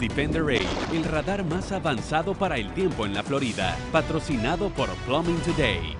Defender el radar más avanzado para el tiempo en la Florida, patrocinado por Plumbing Today.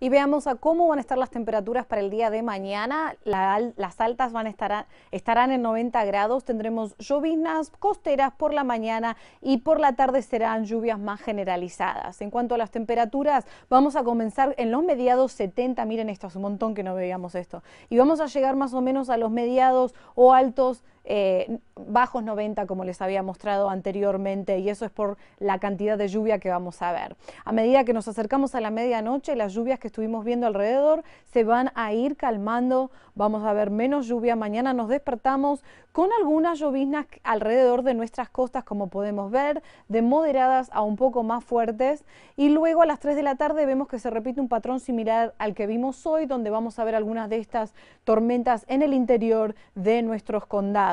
Y veamos a cómo van a estar las temperaturas para el día de mañana. las altas van a estar estarán en 90 grados. Tendremos llovinas costeras por la mañana y por la tarde serán lluvias más generalizadas. En cuanto a las temperaturas, vamos a comenzar en los mediados 70. Miren esto, hace un montón que no veíamos esto. Y vamos a llegar más o menos a los mediados o altos eh, bajos 90 como les había mostrado anteriormente y eso es por la cantidad de lluvia que vamos a ver. A medida que nos acercamos a la medianoche, las lluvias que estuvimos viendo alrededor se van a ir calmando, vamos a ver menos lluvia, mañana nos despertamos con algunas lloviznas alrededor de nuestras costas como podemos ver, de moderadas a un poco más fuertes y luego a las 3 de la tarde vemos que se repite un patrón similar al que vimos hoy donde vamos a ver algunas de estas tormentas en el interior de nuestros condados.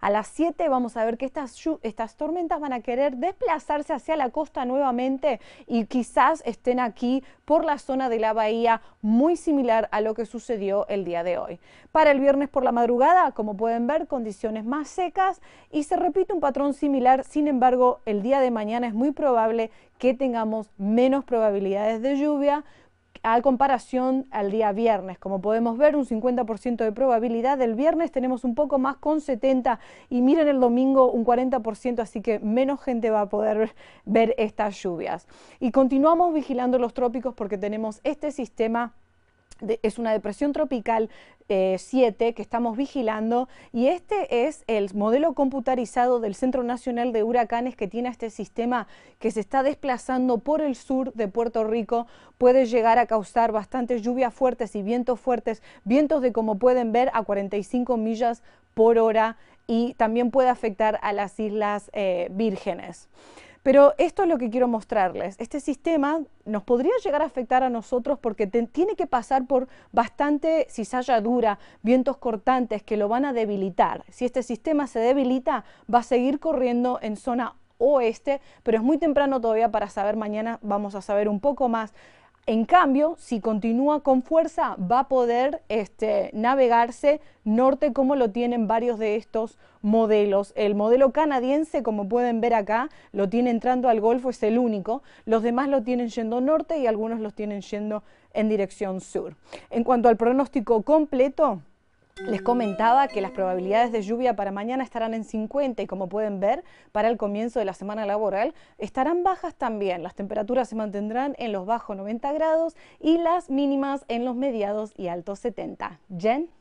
A las 7 vamos a ver que estas, estas tormentas van a querer desplazarse hacia la costa nuevamente y quizás estén aquí por la zona de la bahía, muy similar a lo que sucedió el día de hoy. Para el viernes por la madrugada, como pueden ver, condiciones más secas y se repite un patrón similar, sin embargo, el día de mañana es muy probable que tengamos menos probabilidades de lluvia, a comparación al día viernes. Como podemos ver, un 50% de probabilidad. El viernes tenemos un poco más con 70 y miren el domingo un 40%, así que menos gente va a poder ver estas lluvias. Y continuamos vigilando los trópicos porque tenemos este sistema es una depresión tropical 7 eh, que estamos vigilando y este es el modelo computarizado del Centro Nacional de Huracanes que tiene este sistema que se está desplazando por el sur de Puerto Rico. Puede llegar a causar bastantes lluvias fuertes y vientos fuertes, vientos de como pueden ver a 45 millas por hora y también puede afectar a las Islas eh, Vírgenes. Pero esto es lo que quiero mostrarles. Este sistema nos podría llegar a afectar a nosotros porque tiene que pasar por bastante cizalla dura, vientos cortantes que lo van a debilitar. Si este sistema se debilita, va a seguir corriendo en zona oeste, pero es muy temprano todavía para saber, mañana vamos a saber un poco más en cambio, si continúa con fuerza, va a poder este, navegarse norte como lo tienen varios de estos modelos. El modelo canadiense, como pueden ver acá, lo tiene entrando al Golfo, es el único. Los demás lo tienen yendo norte y algunos los tienen yendo en dirección sur. En cuanto al pronóstico completo, les comentaba que las probabilidades de lluvia para mañana estarán en 50 y como pueden ver, para el comienzo de la semana laboral estarán bajas también. Las temperaturas se mantendrán en los bajos 90 grados y las mínimas en los mediados y altos 70. Jen.